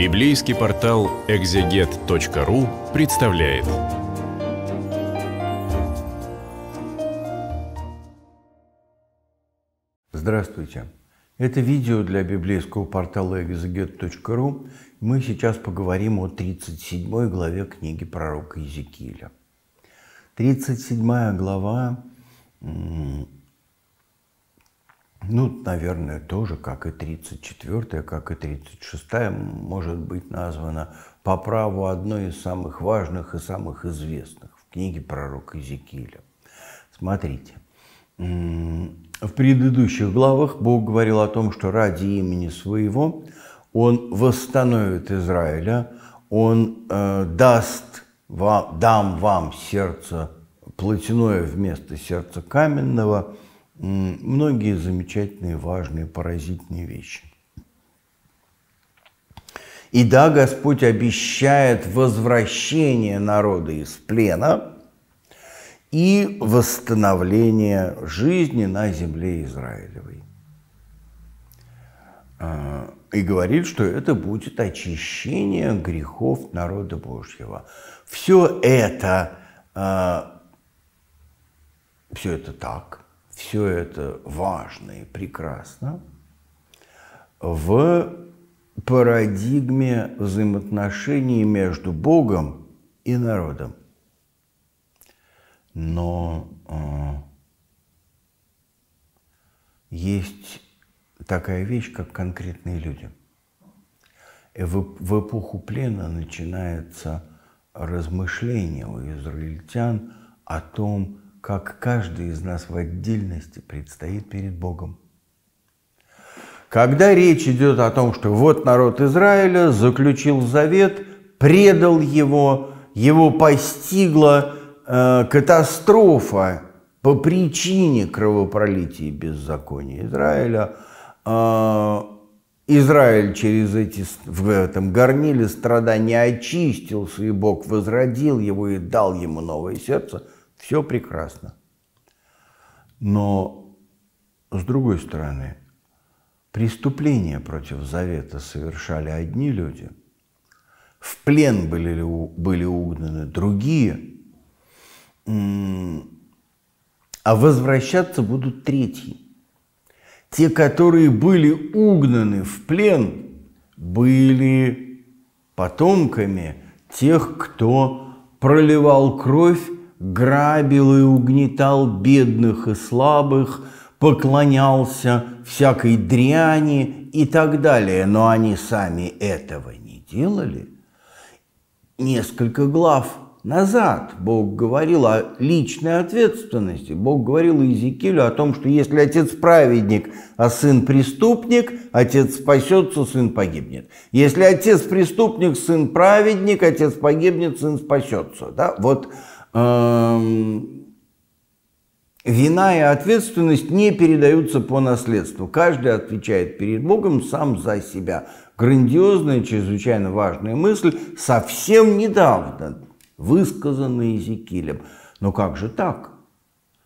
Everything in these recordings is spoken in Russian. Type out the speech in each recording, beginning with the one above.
Библейский портал экзегет.ру представляет. Здравствуйте. Это видео для библейского портала экзегет.ру. Мы сейчас поговорим о 37 главе книги пророка Иезекииля. 37 глава ну, наверное, тоже, как и 34-я, как и 36-я, может быть названа по праву одной из самых важных и самых известных в книге пророка Иезекииля. Смотрите, в предыдущих главах Бог говорил о том, что ради имени своего Он восстановит Израиля, Он э, даст вам, дам вам сердце плотяное вместо сердца каменного – многие замечательные, важные, поразительные вещи. И да, Господь обещает возвращение народа из плена и восстановление жизни на земле Израилевой. А, и говорит, что это будет очищение грехов народа Божьего. Все это, а, все это так все это важно и прекрасно в парадигме взаимоотношений между Богом и народом. Но э, есть такая вещь, как конкретные люди. В, в эпоху плена начинается размышление у израильтян о том, как каждый из нас в отдельности предстоит перед Богом. Когда речь идет о том, что вот народ Израиля заключил завет, предал его, его постигла э, катастрофа по причине кровопролития и беззакония Израиля, э, Израиль через эти, в этом горниле страдания очистился, и Бог возродил его и дал ему новое сердце – все прекрасно. Но, с другой стороны, преступления против завета совершали одни люди, в плен были, были угнаны другие, а возвращаться будут третьи. Те, которые были угнаны в плен, были потомками тех, кто проливал кровь грабил и угнетал бедных и слабых, поклонялся всякой дряни и так далее, но они сами этого не делали. Несколько глав назад Бог говорил о личной ответственности. Бог говорил Иезекиилю о том, что если отец праведник, а сын преступник, отец спасется, сын погибнет. Если отец преступник, сын праведник, отец погибнет, сын спасется. Да? Вот Вина и ответственность не передаются по наследству. Каждый отвечает перед Богом сам за себя. Грандиозная, чрезвычайно важная мысль, совсем недавно высказанная Иезекиилем. Но как же так?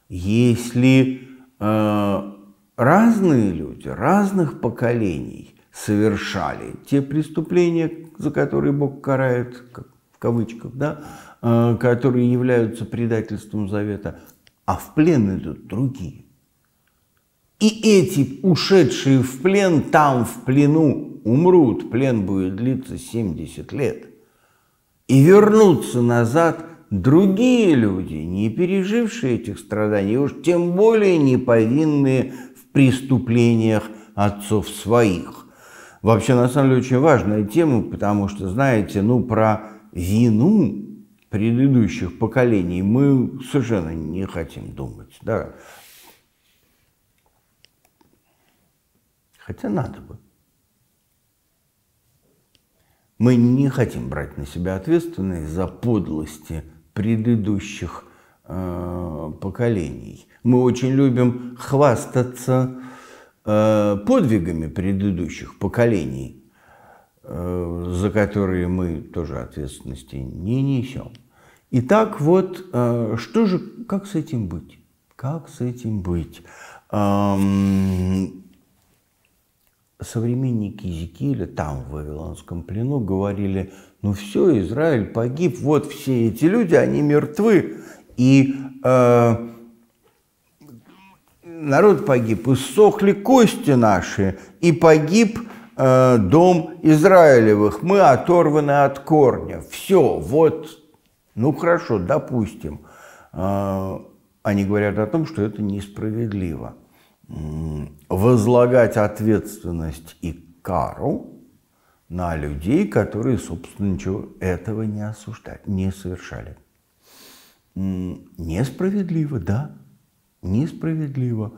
Если э, разные люди разных поколений совершали те преступления, за которые Бог карает, как кавычках, да, э, которые являются предательством завета, а в плен идут другие. И эти ушедшие в плен там, в плену, умрут. Плен будет длиться 70 лет. И вернутся назад другие люди, не пережившие этих страданий, уж тем более не повинные в преступлениях отцов своих. Вообще, на самом деле, очень важная тема, потому что, знаете, ну, про вину предыдущих поколений мы совершенно не хотим думать. Да. Хотя надо бы. Мы не хотим брать на себя ответственность за подлости предыдущих э, поколений. Мы очень любим хвастаться э, подвигами предыдущих поколений, Э, за которые мы тоже ответственности не несем. Итак, вот э, что же, как с этим быть? Как с этим быть? Эм, современники Езекииля там, в Вавилонском плену, говорили, ну все, Израиль погиб, вот все эти люди, они мертвы. И э, народ погиб, иссохли кости наши, и погиб Э, дом Израилевых, мы оторваны от корня. Все, вот, ну хорошо, допустим. Э, они говорят о том, что это несправедливо. Возлагать ответственность и кару на людей, которые, собственно, ничего этого не осуждали, не совершали. Несправедливо, да, несправедливо.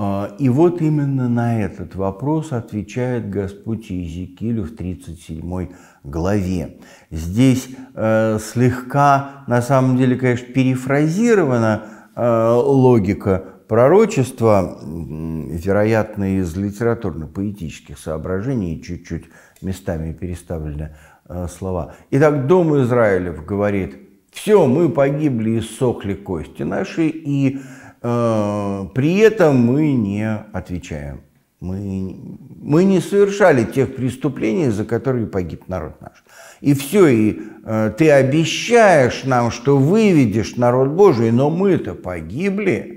А, и вот именно на этот вопрос отвечает Господь Иезекиилю в 37 главе. Здесь э, слегка, на самом деле, конечно, перефразирована э, логика пророчества, вероятно, из литературно-поэтических соображений, чуть-чуть местами переставлены э, слова. Итак, Дом Израилев говорит, все, мы погибли и сохли кости наши, и Э, при этом мы не отвечаем. Мы, мы не совершали тех преступлений, за которые погиб народ наш. И все, и э, ты обещаешь нам, что выведешь народ Божий, но мы-то погибли.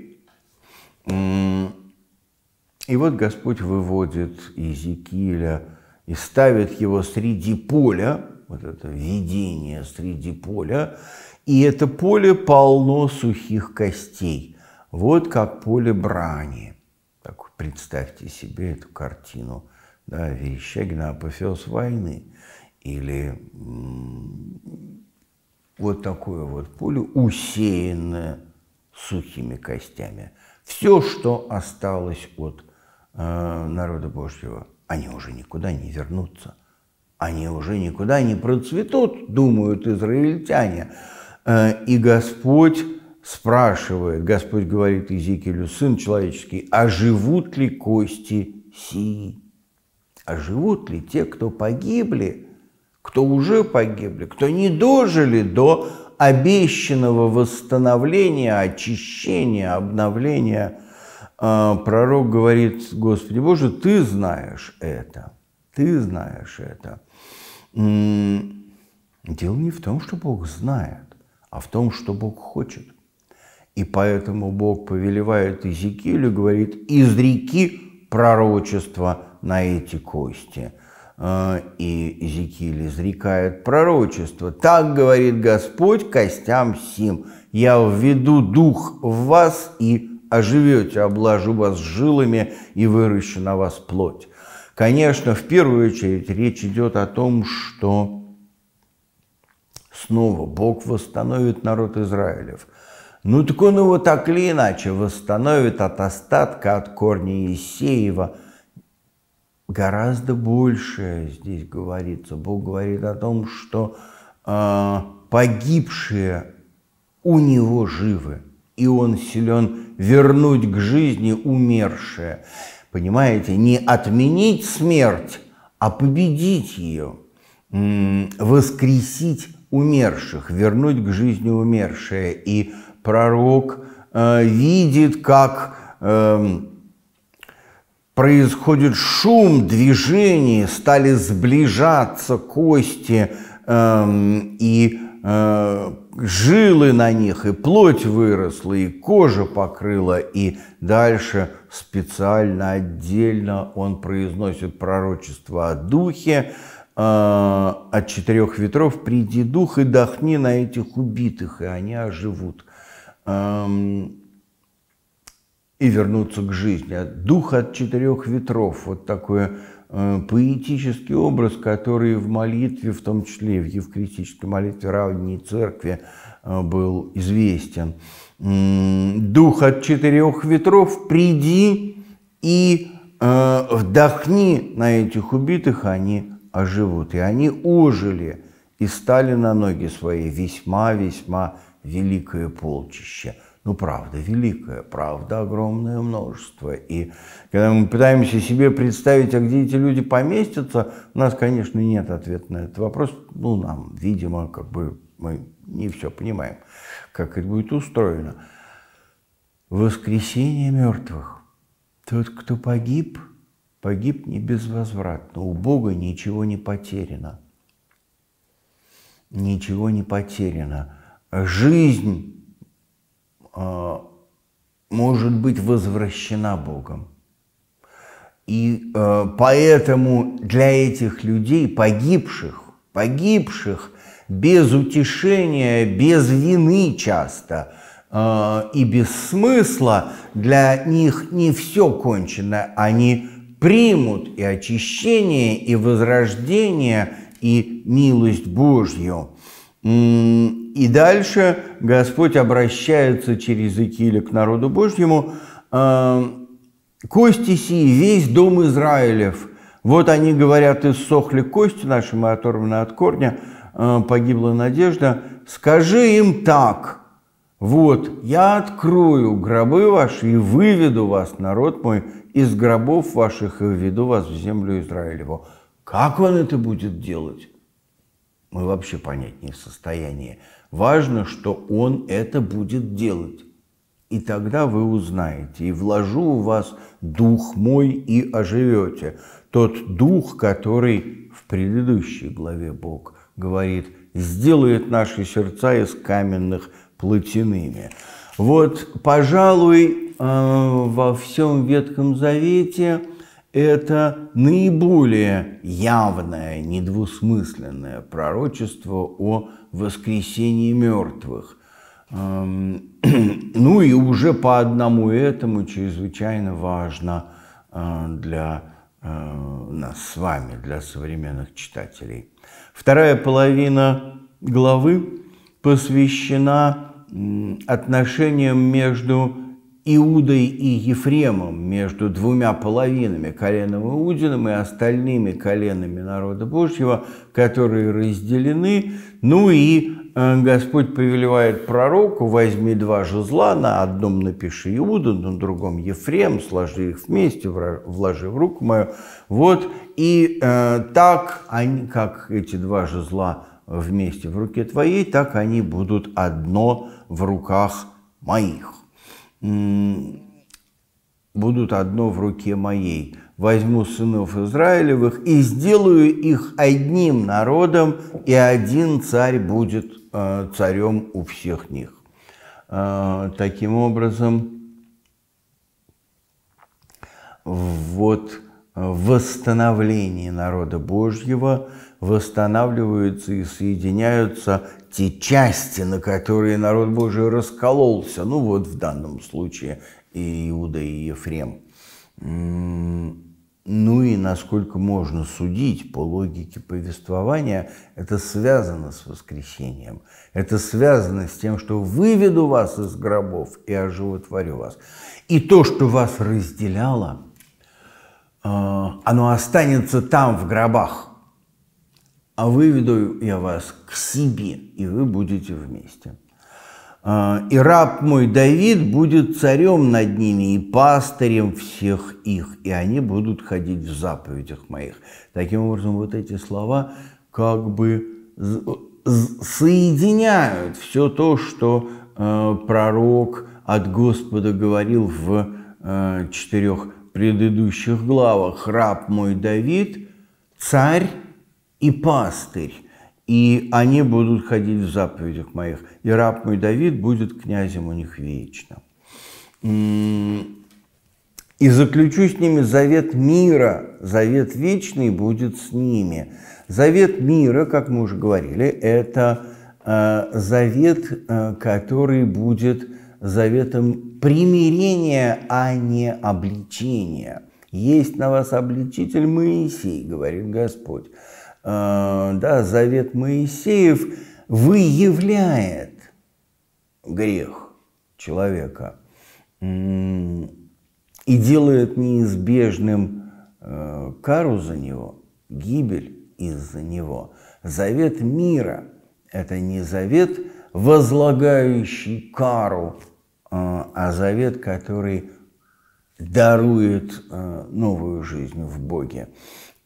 И вот Господь выводит Иезекииля и ставит его среди поля, вот это видение среди поля, и это поле полно сухих костей. Вот как поле брани. Так представьте себе эту картину. Да, Верещагина апофеоз войны. Или вот такое вот поле, усеянное сухими костями. Все, что осталось от э, народа Божьего, они уже никуда не вернутся. Они уже никуда не процветут, думают израильтяне. Э, и Господь спрашивает, Господь говорит Иезекиилю, сын человеческий, а живут ли кости сии? А живут ли те, кто погибли, кто уже погибли, кто не дожили до обещанного восстановления, очищения, обновления? А, пророк говорит, Господи Боже, Ты знаешь это, Ты знаешь это. Дело не в том, что Бог знает, а в том, что Бог хочет – и поэтому Бог повелевает Иезекиилю, говорит, изреки пророчество на эти кости. А, и Иезекииль изрекает пророчество. Так говорит Господь костям сим. Я введу дух в вас и оживете, облажу вас жилами и выращу на вас плоть. Конечно, в первую очередь речь идет о том, что снова Бог восстановит народ Израилев. Ну так он его так или иначе восстановит от остатка, от корня Есеева. Гораздо больше здесь говорится. Бог говорит о том, что э, погибшие у него живы, и он силен вернуть к жизни умершее, Понимаете, не отменить смерть, а победить ее, воскресить умерших, вернуть к жизни умершее И пророк э, видит, как эм, происходит шум движений, стали сближаться кости эм, и э, жилы на них, и плоть выросла, и кожа покрыла, и дальше специально, отдельно он произносит пророчество о духе, э, от четырех ветров приди дух и дохни на этих убитых, и они оживут и вернуться к жизни. А дух от четырех ветров, вот такой э, поэтический образ, который в молитве, в том числе в евкаристической молитве ранней церкви, э, был известен. Дух от четырех ветров, приди и э, вдохни на этих убитых, они оживут. И они ожили и стали на ноги свои весьма-весьма великое полчище. Ну, правда великая, правда огромное множество. И когда мы пытаемся себе представить, а где эти люди поместятся, у нас, конечно, нет ответа на этот вопрос. Ну, нам, видимо, как бы мы не все понимаем, как это будет устроено. Воскресение мертвых. Тот, кто погиб, погиб не безвозвратно. У Бога ничего не потеряно. Ничего не потеряно жизнь а, может быть возвращена Богом. И а, поэтому для этих людей, погибших, погибших без утешения, без вины часто а, и без смысла, для них не все кончено. Они примут и очищение, и возрождение, и милость Божью. И дальше Господь обращается через Икили к народу Божьему. Э, «Кости сии, весь дом Израилев». Вот они говорят, иссохли кости наши, мы оторваны от корня, э, погибла надежда. Скажи им так, вот, я открою гробы ваши и выведу вас, народ мой, из гробов ваших и введу вас в землю Израилеву. Как он это будет делать? Мы вообще понять не в состоянии. Важно, что он это будет делать. И тогда вы узнаете, и вложу в вас дух мой, и оживете. Тот дух, который в предыдущей главе Бог говорит, сделает наши сердца из каменных плотяными. Вот, пожалуй, э, во всем Ветхом Завете – это наиболее явное, недвусмысленное пророчество о воскресении мертвых. Эм, ну и уже по одному этому чрезвычайно важно э, для э, нас с вами, для современных читателей. Вторая половина главы посвящена отношениям между Иудой и Ефремом, между двумя половинами, коленом Иудиным и остальными коленами народа Божьего, которые разделены. Ну и э, Господь повелевает пророку, возьми два жезла, на одном напиши Иуду, на другом Ефрем, сложи их вместе, вложи в руку мою. Вот, и э, так, они, как эти два жезла вместе в руке твоей, так они будут одно в руках моих будут одно в руке моей. Возьму сынов Израилевых и сделаю их одним народом, и один царь будет э, царем у всех них. Э, таким образом, вот э, восстановление народа Божьего восстанавливаются и соединяются те части, на которые народ Божий раскололся, ну вот в данном случае и Иуда и Ефрем. Ну и насколько можно судить по логике повествования, это связано с воскресением. Это связано с тем, что выведу вас из гробов и оживотворю вас. И то, что вас разделяло, а, оно останется там, в гробах – а выведу я вас к себе, и вы будете вместе. А, и раб мой Давид будет царем над ними и пастырем всех их, и они будут ходить в заповедях моих. Таким образом, вот эти слова как бы соединяют все то, что э, пророк от Господа говорил в э, четырех предыдущих главах. Раб мой Давид, царь и пастырь, и они будут ходить в заповедях моих, и раб мой Давид будет князем у них вечно. И заключу с ними завет мира, завет вечный будет с ними. Завет мира, как мы уже говорили, это э, завет, э, который будет заветом примирения, а не обличения. Есть на вас обличитель Моисей, говорит Господь. А, да, завет Моисеев выявляет грех человека и делает неизбежным э, кару за него, гибель из-за него. Завет мира – это не завет, возлагающий кару, а, а завет, который дарует э, новую жизнь в Боге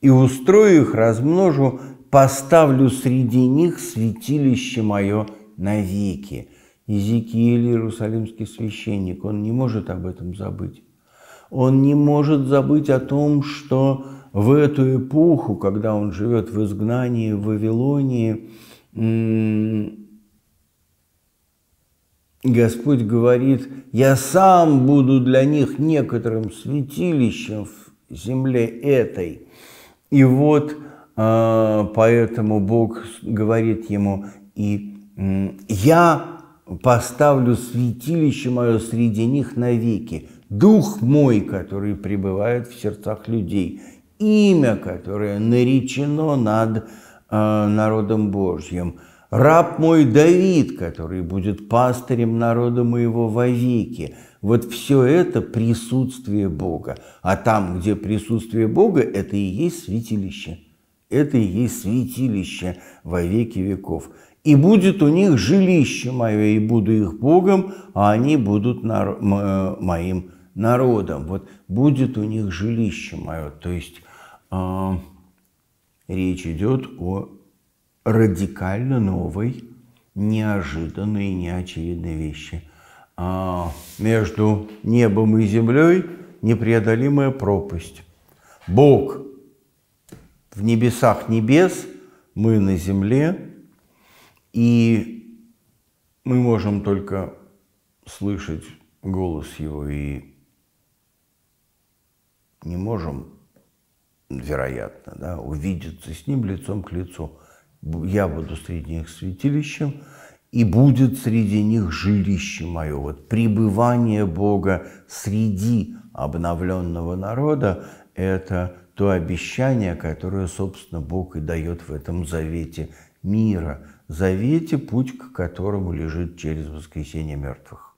и устрою их, размножу, поставлю среди них святилище мое навеки». Иезекииль, иерусалимский священник, он не может об этом забыть. Он не может забыть о том, что в эту эпоху, когда он живет в изгнании в Вавилонии, Господь говорит, «Я сам буду для них некоторым святилищем в земле этой». И вот а, поэтому Бог говорит ему, и я поставлю святилище мое среди них навеки, Дух мой, который пребывает в сердцах людей, имя, которое наречено над а, народом Божьим, раб мой Давид, который будет пастырем народа моего вовеки, вот все это присутствие Бога. А там, где присутствие Бога, это и есть святилище. Это и есть святилище во веки веков. И будет у них жилище мое, и буду их Богом, а они будут нар э, моим народом. Вот будет у них жилище мое. То есть э, речь идет о радикально новой, неожиданной, неочевидной вещи – а, между небом и землей непреодолимая пропасть. Бог в небесах небес, мы на земле, и мы можем только слышать голос его и не можем, вероятно, да, увидеться с ним лицом к лицу. Я буду среди них святилищем, и будет среди них жилище мое. Вот пребывание Бога среди обновленного народа – это то обещание, которое, собственно, Бог и дает в этом завете мира, завете, путь к которому лежит через воскресение мертвых.